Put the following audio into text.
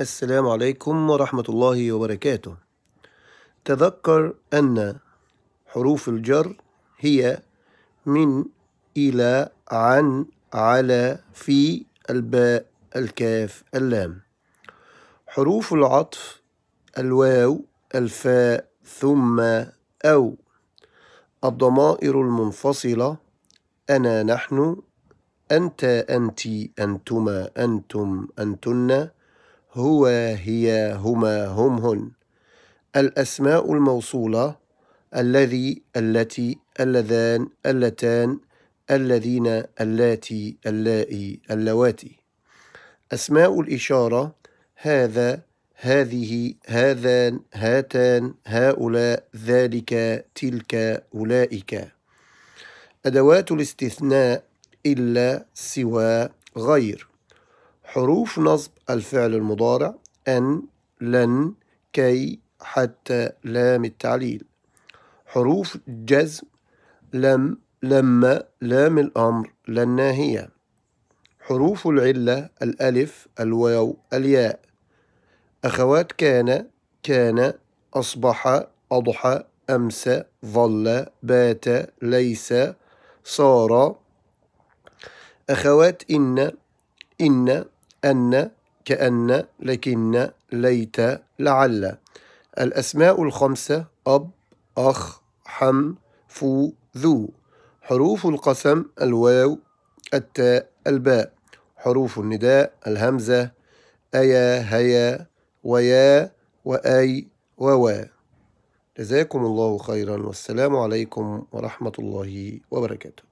السلام عليكم ورحمة الله وبركاته تذكر أن حروف الجر هي من إلى عن على في الباء الكاف اللام حروف العطف الواو الفاء ثم أو الضمائر المنفصلة أنا نحن أنت أنت أنتما أنتم أنتن هو هي هما هم هن الأسماء الموصولة الذي التي اللذان اللتان الذين اللاتي اللائي اللواتي أسماء الإشارة هذا هذه هذان هاتان هؤلاء ذلك تلك أولئك أدوات الاستثناء إلا سوى غير حروف نصب الفعل المضارع أن لن كي حتى لام التعليل حروف جزم لم لما لام الأمر للناهية حروف العلة الألف الواو الياء أخوات كان كان أصبح أضحى أمسى ظل بات ليس صار أخوات إن إن أن كأن لكن ليت لعل الأسماء الخمسة أب أخ حم فو ذو حروف القسم الواو التاء الباء حروف النداء الهمزة أيا هيا ويا وأي ووا جزاكم الله خيرا والسلام عليكم ورحمة الله وبركاته